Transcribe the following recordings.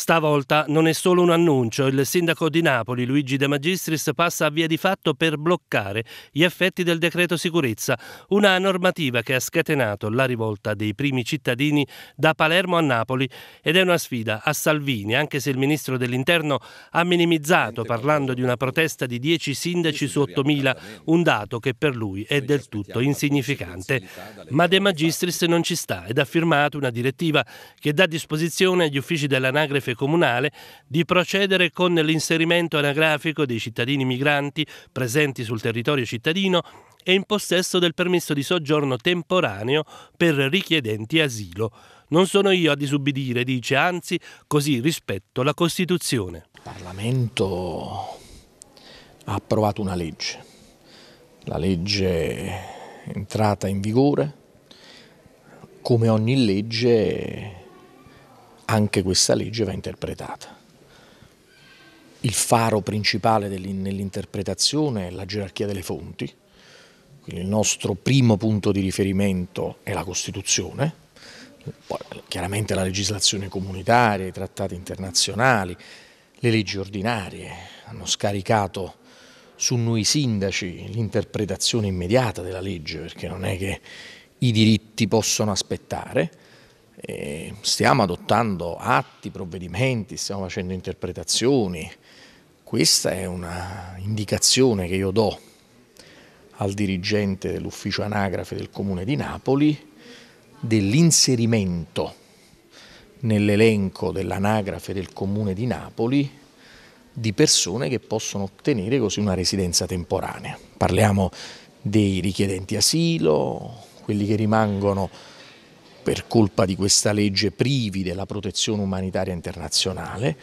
Stavolta non è solo un annuncio, il sindaco di Napoli Luigi De Magistris passa a via di fatto per bloccare gli effetti del decreto sicurezza, una normativa che ha scatenato la rivolta dei primi cittadini da Palermo a Napoli ed è una sfida a Salvini, anche se il ministro dell'Interno ha minimizzato parlando di una protesta di 10 sindaci su 8.000, un dato che per lui è del tutto insignificante. Ma De Magistris non ci sta ed ha firmato una direttiva che dà disposizione agli uffici dell'anagrafe anagrafe comunale di procedere con l'inserimento anagrafico dei cittadini migranti presenti sul territorio cittadino e in possesso del permesso di soggiorno temporaneo per richiedenti asilo. Non sono io a disubbidire, dice, anzi, così rispetto la Costituzione. Il Parlamento ha approvato una legge, la legge è entrata in vigore, come ogni legge anche questa legge va interpretata. Il faro principale nell'interpretazione è la gerarchia delle fonti, quindi il nostro primo punto di riferimento è la Costituzione, poi chiaramente la legislazione comunitaria, i trattati internazionali, le leggi ordinarie hanno scaricato su noi sindaci l'interpretazione immediata della legge, perché non è che i diritti possono aspettare, eh, stiamo adottando atti, provvedimenti, stiamo facendo interpretazioni. Questa è un'indicazione che io do al dirigente dell'ufficio anagrafe del Comune di Napoli dell'inserimento nell'elenco dell'anagrafe del Comune di Napoli di persone che possono ottenere così una residenza temporanea. Parliamo dei richiedenti asilo, quelli che rimangono per colpa di questa legge privi della protezione umanitaria internazionale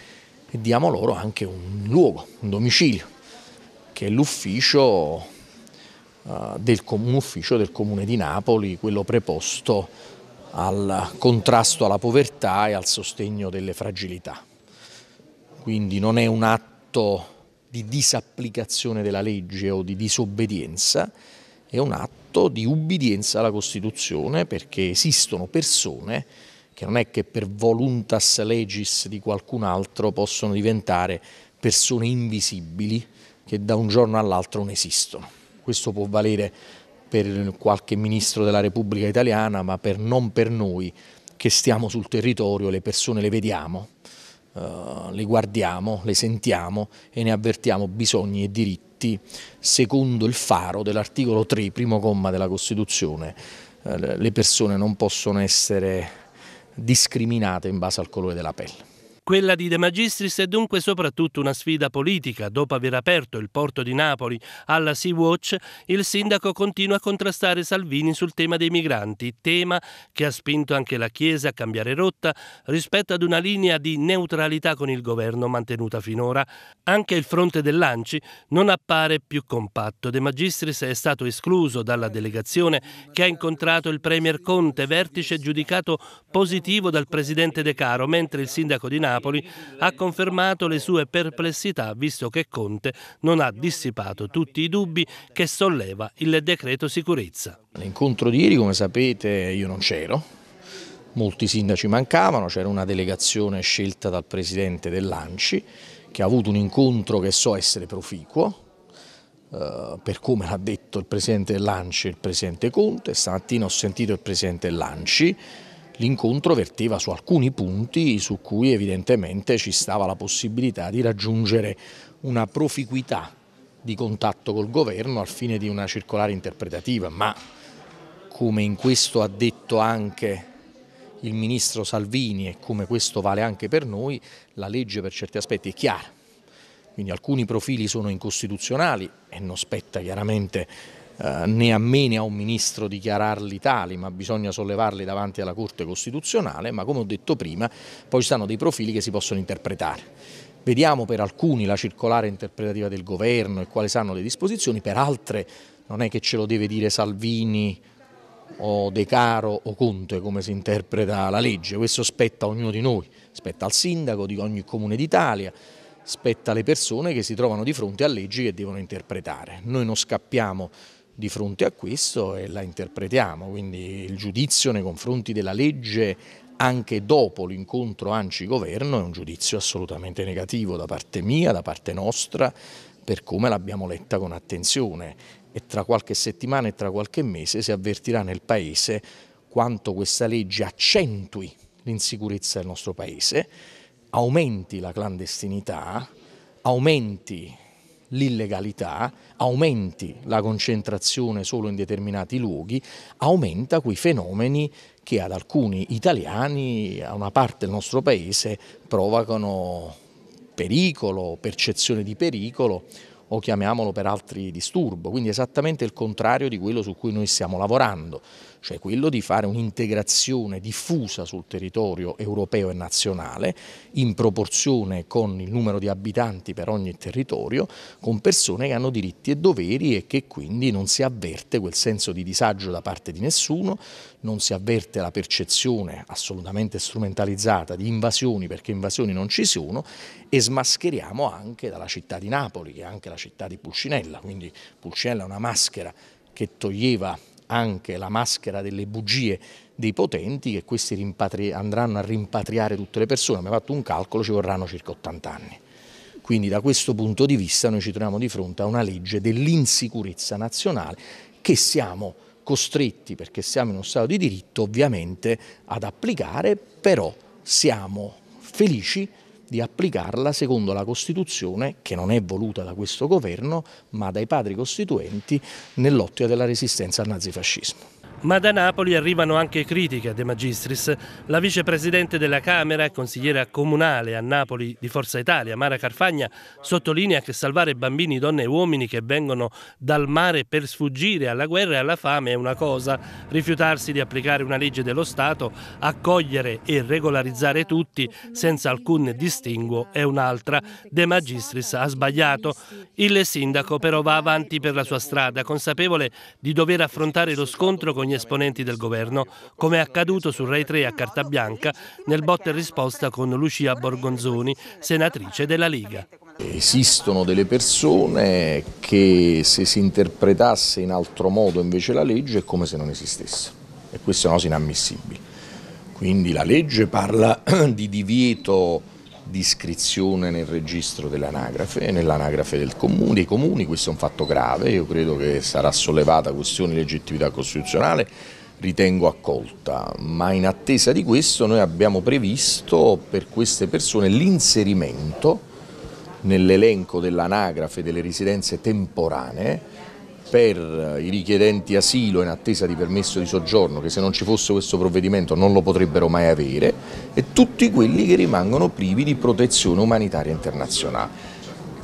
e diamo loro anche un luogo, un domicilio, che è l'ufficio uh, del, del comune di Napoli, quello preposto al contrasto alla povertà e al sostegno delle fragilità. Quindi non è un atto di disapplicazione della legge o di disobbedienza, è un atto atto di ubbidienza alla Costituzione perché esistono persone che non è che per voluntas legis di qualcun altro possono diventare persone invisibili che da un giorno all'altro non esistono. Questo può valere per qualche ministro della Repubblica Italiana, ma per non per noi che stiamo sul territorio, le persone le vediamo, eh, le guardiamo, le sentiamo e ne avvertiamo bisogni e diritti secondo il faro dell'articolo 3, primo comma della Costituzione. Eh, le persone non possono essere discriminate in base al colore della pelle. Quella di De Magistris è dunque soprattutto una sfida politica. Dopo aver aperto il porto di Napoli alla Sea-Watch, il sindaco continua a contrastare Salvini sul tema dei migranti, tema che ha spinto anche la Chiesa a cambiare rotta rispetto ad una linea di neutralità con il governo mantenuta finora. Anche il fronte del Lanci non appare più compatto. De Magistris è stato escluso dalla delegazione che ha incontrato il Premier Conte, vertice giudicato positivo dal Presidente De Caro, mentre il sindaco di Napoli Napoli, ha confermato le sue perplessità visto che Conte non ha dissipato tutti i dubbi che solleva il decreto sicurezza. L'incontro di ieri, come sapete, io non c'ero, molti sindaci mancavano, c'era una delegazione scelta dal presidente dell'Anci che ha avuto un incontro che so essere proficuo, eh, per come l'ha detto il presidente dell'Anci e il presidente Conte, stamattina ho sentito il presidente dell'Anci l'incontro verteva su alcuni punti su cui evidentemente ci stava la possibilità di raggiungere una proficuità di contatto col governo al fine di una circolare interpretativa, ma come in questo ha detto anche il ministro Salvini e come questo vale anche per noi, la legge per certi aspetti è chiara. Quindi alcuni profili sono incostituzionali e non spetta chiaramente eh, né a me né a un ministro dichiararli tali, ma bisogna sollevarli davanti alla Corte Costituzionale, ma come ho detto prima poi ci sono dei profili che si possono interpretare. Vediamo per alcuni la circolare interpretativa del governo e quali saranno le disposizioni, per altre non è che ce lo deve dire Salvini o De Caro o Conte come si interpreta la legge, questo spetta a ognuno di noi, spetta al sindaco di ogni comune d'Italia, spetta alle persone che si trovano di fronte a leggi che devono interpretare. Noi non scappiamo di fronte a questo e la interpretiamo, quindi il giudizio nei confronti della legge anche dopo l'incontro ANCI-Governo è un giudizio assolutamente negativo da parte mia, da parte nostra, per come l'abbiamo letta con attenzione e tra qualche settimana e tra qualche mese si avvertirà nel Paese quanto questa legge accentui l'insicurezza del nostro Paese, aumenti la clandestinità, aumenti l'illegalità, aumenti la concentrazione solo in determinati luoghi, aumenta quei fenomeni che ad alcuni italiani, a una parte del nostro paese, provocano pericolo, percezione di pericolo o chiamiamolo per altri disturbo, quindi esattamente il contrario di quello su cui noi stiamo lavorando, cioè quello di fare un'integrazione diffusa sul territorio europeo e nazionale in proporzione con il numero di abitanti per ogni territorio, con persone che hanno diritti e doveri e che quindi non si avverte quel senso di disagio da parte di nessuno, non si avverte la percezione assolutamente strumentalizzata di invasioni perché invasioni non ci sono e smascheriamo anche dalla città di Napoli, che è anche la città di Pulcinella, quindi Pulcinella è una maschera che toglieva anche la maschera delle bugie dei potenti che questi andranno a rimpatriare tutte le persone, abbiamo fatto un calcolo, ci vorranno circa 80 anni. Quindi da questo punto di vista noi ci troviamo di fronte a una legge dell'insicurezza nazionale che siamo costretti, perché siamo in uno Stato di diritto, ovviamente ad applicare, però siamo felici di applicarla secondo la Costituzione, che non è voluta da questo governo, ma dai padri costituenti, nell'ottica della resistenza al nazifascismo. Ma da Napoli arrivano anche critiche a De Magistris. La vicepresidente della Camera e consigliera comunale a Napoli di Forza Italia, Mara Carfagna, sottolinea che salvare bambini, donne e uomini che vengono dal mare per sfuggire alla guerra e alla fame è una cosa, rifiutarsi di applicare una legge dello Stato, accogliere e regolarizzare tutti senza alcun distinguo è un'altra. De Magistris ha sbagliato. Il sindaco però va avanti per la sua strada, consapevole di dover affrontare lo scontro con ogni esponente del governo, come è accaduto su Rai 3 a Carta Bianca nel botte e risposta con Lucia Borgonzoni, senatrice della Liga. Esistono delle persone che se si interpretasse in altro modo invece la legge è come se non esistesse e questo è una cosa inammissibile. Quindi la legge parla di divieto di iscrizione nel registro dell'anagrafe, e nell'anagrafe del comune, dei comuni, questo è un fatto grave, io credo che sarà sollevata questione di legittimità costituzionale, ritengo accolta, ma in attesa di questo noi abbiamo previsto per queste persone l'inserimento nell'elenco dell'anagrafe delle residenze temporanee per i richiedenti asilo in attesa di permesso di soggiorno che se non ci fosse questo provvedimento non lo potrebbero mai avere e tutti quelli che rimangono privi di protezione umanitaria internazionale.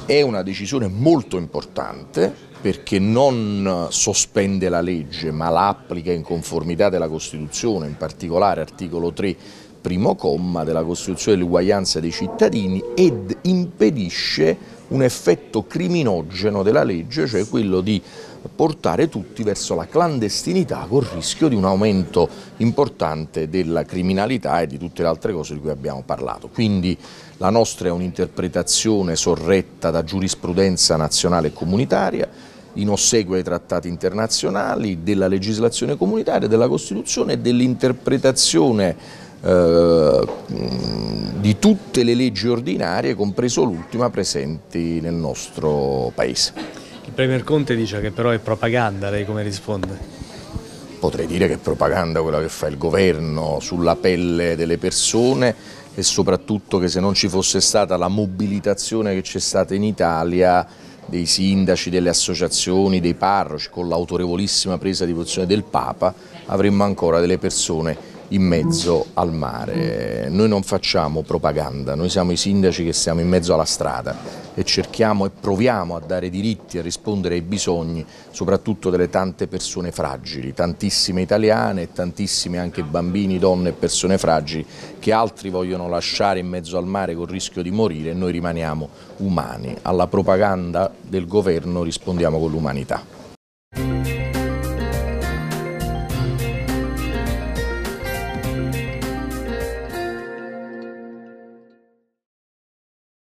È una decisione molto importante perché non sospende la legge ma la applica in conformità della Costituzione, in particolare articolo 3 primo comma della Costituzione dell'uguaglianza dei cittadini ed impedisce un effetto criminogeno della legge, cioè quello di portare tutti verso la clandestinità col rischio di un aumento importante della criminalità e di tutte le altre cose di cui abbiamo parlato. Quindi la nostra è un'interpretazione sorretta da giurisprudenza nazionale e comunitaria, in ossequio ai trattati internazionali, della legislazione comunitaria, della Costituzione e dell'interpretazione eh, di tutte le leggi ordinarie, compreso l'ultima, presenti nel nostro Paese. Il Premier Conte dice che però è propaganda, lei come risponde? Potrei dire che è propaganda quella che fa il governo sulla pelle delle persone e soprattutto che se non ci fosse stata la mobilitazione che c'è stata in Italia dei sindaci, delle associazioni, dei parroci con l'autorevolissima presa di posizione del Papa avremmo ancora delle persone in mezzo al mare. Noi non facciamo propaganda, noi siamo i sindaci che siamo in mezzo alla strada e cerchiamo e proviamo a dare diritti, a rispondere ai bisogni soprattutto delle tante persone fragili, tantissime italiane e tantissime anche bambini, donne e persone fragili che altri vogliono lasciare in mezzo al mare col rischio di morire e noi rimaniamo umani. Alla propaganda del governo rispondiamo con l'umanità.